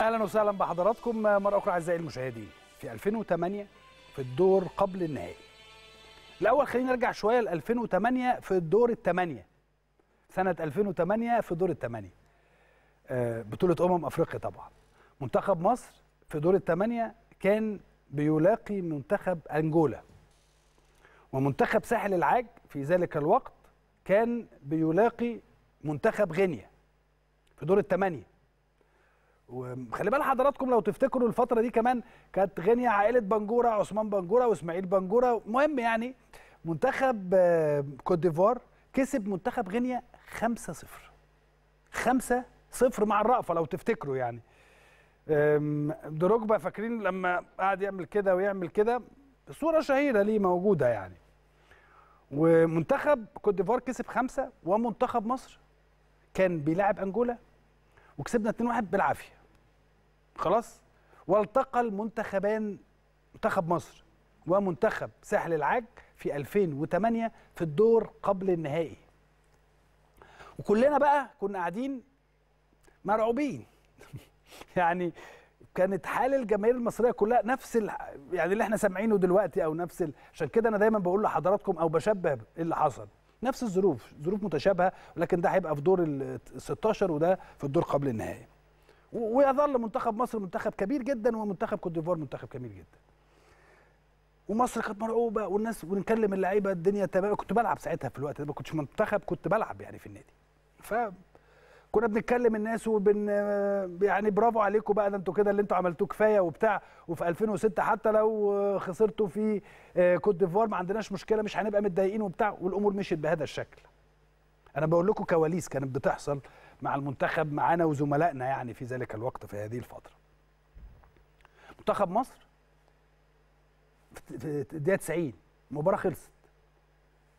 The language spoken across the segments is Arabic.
اهلا وسهلا بحضراتكم مره اخرى اعزائي المشاهدين في 2008 في الدور قبل النهائي الاول خلينا نرجع شويه ل 2008 في الدور الثمانيه سنه 2008 في دور الثمانيه آه، بطوله امم افريقيا طبعا منتخب مصر في دور الثمانيه كان بيلاقي منتخب انجولا ومنتخب ساحل العاج في ذلك الوقت كان بيلاقي منتخب غينيا في دور الثمانيه وخلي بال حضراتكم لو تفتكروا الفتره دي كمان كانت غنيه عائله بنجوره عثمان بنجوره واسماعيل بنجوره مهم يعني منتخب آه، كوت ديفوار كسب منتخب غينيا 5 0 5 0 مع الرأفة لو تفتكروا يعني دروجبا فاكرين لما قعد يعمل كده ويعمل كده صورة شهيرة ليه موجودة يعني ومنتخب كوت ديفوار كسب خمسة ومنتخب مصر كان بيلعب أنجولا وكسبنا 2-1 بالعافية خلاص والتقى المنتخبان منتخب مصر ومنتخب ساحل العاج في 2008 في الدور قبل النهائي وكلنا بقى كنا قاعدين مرعوبين يعني كانت حال الجماهير المصريه كلها نفس ال... يعني اللي احنا سامعينه دلوقتي او نفس ال... عشان كده انا دايما بقول لحضراتكم او بشبه اللي حصل نفس الظروف ظروف متشابهه ولكن ده هيبقى في دور ال 16 وده في الدور قبل النهائي ويظل منتخب مصر منتخب كبير جدا ومنتخب كوت ديفوار منتخب كبير جدا ومصر كانت مرعوبه والناس ونكلم اللعيبه الدنيا تمام كنت بلعب ساعتها في الوقت ده ما كنتش منتخب كنت بلعب يعني في النادي ف كنا بنتكلم الناس وبن يعني برافو عليكم بقى ده انتوا كده اللي انتوا عملتوه كفايه وبتاع وفي 2006 حتى لو خسرتوا في كوت ديفوار ما عندناش مشكله مش هنبقى متضايقين وبتاع والامور مشيت بهذا الشكل انا بقول لكم كواليس كانت بتحصل مع المنتخب معانا وزملائنا يعني في ذلك الوقت في هذه الفتره منتخب مصر في الدقيقه 90 المباراه خلصت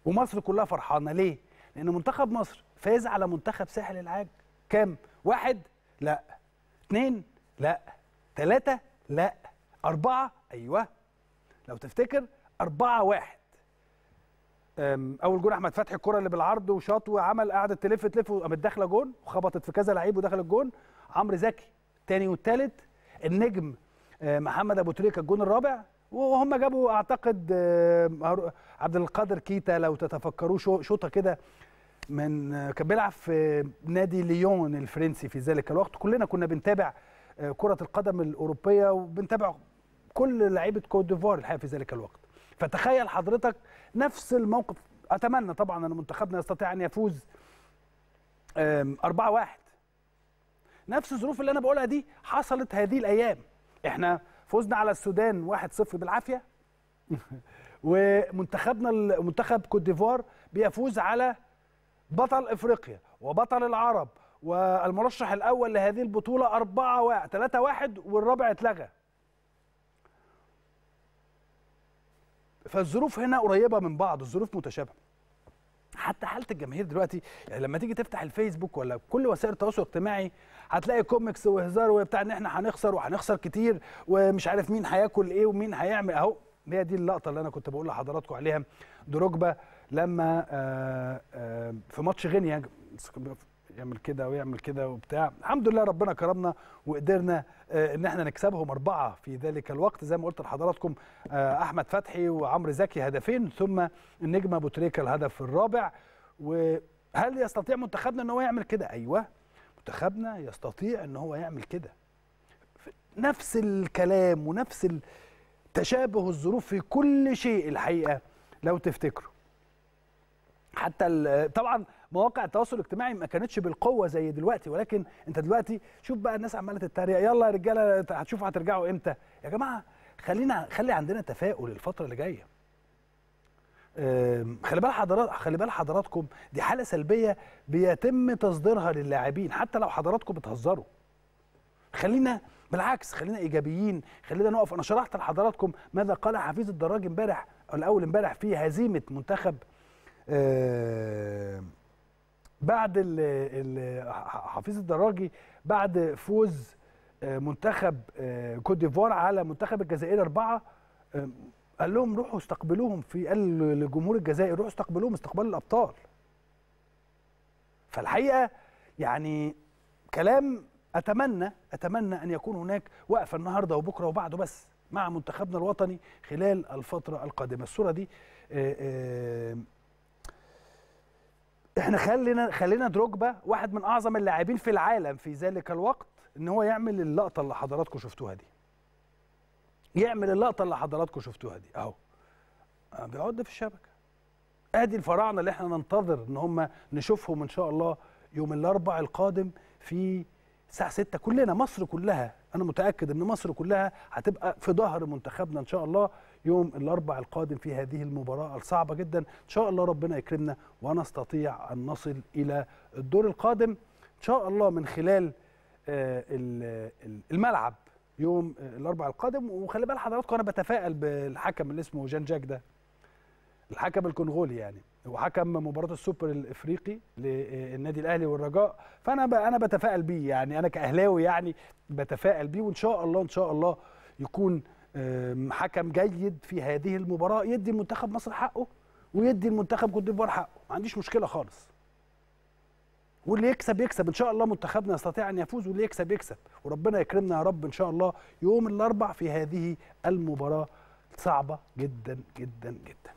ومصر كلها فرحانه ليه لان منتخب مصر فاز على منتخب ساحل العاج كام واحد لا اثنين لا ثلاثة لا أربعة أيوة لو تفتكر أربعة واحد اول جون احمد فتحي الكره اللي بالعرض وشاط وعمل قعدت تلف تلف وقامت داخله جون وخبطت في كذا لعيب ودخل الجون عمرو زكي تاني والتالت النجم أه، محمد ابو تريكه الجون الرابع وهم جابوا اعتقد أه، عبد القادر كيتا لو تتفكروه شوطه كده من أه، كان بيلعب في نادي ليون الفرنسي في ذلك الوقت كلنا كنا بنتابع كره القدم الاوروبيه وبنتابع كل لعيبه كوت ديفوار الحقيقه في ذلك الوقت فتخيل حضرتك نفس الموقف اتمنى طبعا ان منتخبنا يستطيع ان يفوز 4 1 نفس الظروف اللي انا بقولها دي حصلت هذه الايام احنا فوزنا على السودان 1-0 بالعافيه ومنتخبنا منتخب كوت ديفوار بيفوز على بطل افريقيا وبطل العرب والمرشح الاول لهذه البطوله 4 3 1 والرابع اتلغى فالظروف هنا قريبه من بعض الظروف متشابهه حتى حاله الجماهير دلوقتي يعني لما تيجي تفتح الفيسبوك ولا كل وسائل التواصل الاجتماعي هتلاقي كوميكس وهزار وبتاع ان احنا هنخسر وهنخسر كتير ومش عارف مين هياكل ايه ومين هيعمل اهو هي دي اللقطه اللي انا كنت بقول لحضراتكم عليها دروجبا لما آآ آه، آآ آه، في ماتش غينيا يعمل كده ويعمل كده وبتاع الحمد لله ربنا كرمنا وقدرنا آه، ان احنا نكسبهم اربعه في ذلك الوقت زي ما قلت لحضراتكم آه، احمد فتحي وعمرو زكي هدفين ثم النجمه ابو تريكه الهدف الرابع وهل يستطيع منتخبنا ان هو يعمل كده ايوه منتخبنا يستطيع ان هو يعمل كده نفس الكلام ونفس تشابه الظروف في كل شيء الحقيقه لو تفتكروا حتى طبعا مواقع التواصل الاجتماعي ما كانتش بالقوه زي دلوقتي ولكن انت دلوقتي شوف بقى الناس عماله تتريق يلا يا رجاله هتشوفوا هترجعوا امتى يا جماعه خلينا خلي عندنا تفاؤل الفتره اللي جايه خلي بال حضرات خلي بال حضراتكم دي حاله سلبيه بيتم تصديرها للاعبين حتى لو حضراتكم بتهزروا خلينا بالعكس خلينا ايجابيين خلينا نقف انا شرحت لحضراتكم ماذا قال حفيظ الدراج امبارح الاول امبارح في هزيمه منتخب بعد حفيظ الدراجي بعد فوز آه، منتخب آه، كوت ديفوار على منتخب الجزائر أربعة آه، قال لهم روحوا استقبلوهم في قال لجمهور الجزائر روحوا استقبلوهم استقبال الأبطال فالحقيقة يعني كلام أتمنى أتمنى أن يكون هناك وقفة النهاردة وبكرة وبعده بس مع منتخبنا الوطني خلال الفترة القادمة الصورة دي احنا خلينا خلينا دروجبا واحد من اعظم اللاعبين في العالم في ذلك الوقت ان هو يعمل اللقطه اللي حضراتكم شفتوها دي يعمل اللقطه اللي حضراتكم شفتوها دي اهو آه، بيعد في الشبكه ادي الفراعنه اللي احنا ننتظر ان هم نشوفهم ان شاء الله يوم الاربع القادم في الساعه 6 كلنا مصر كلها انا متاكد ان مصر كلها هتبقى في ظهر منتخبنا ان شاء الله يوم الاربع القادم في هذه المباراه الصعبه جدا ان شاء الله ربنا يكرمنا ونستطيع ان نصل الى الدور القادم ان شاء الله من خلال آه، الملعب يوم الاربع القادم وخلي بال حضراتكم انا بتفائل بالحكم اللي اسمه جان جاك ده الحكم الكونغولي يعني وحكم مباراه السوبر الافريقي للنادي الاهلي والرجاء فانا انا بتفائل بيه يعني انا كاهلاوي يعني بتفائل بيه وان شاء الله ان شاء الله يكون حكم جيد في هذه المباراه يدي المنتخب مصر حقه ويدي المنتخب كوت ديفوار حقه ما عنديش مشكله خالص واللي يكسب يكسب ان شاء الله منتخبنا يستطيع ان يفوز واللي يكسب يكسب وربنا يكرمنا يا رب ان شاء الله يوم الاربع في هذه المباراه صعبه جدا جدا جدا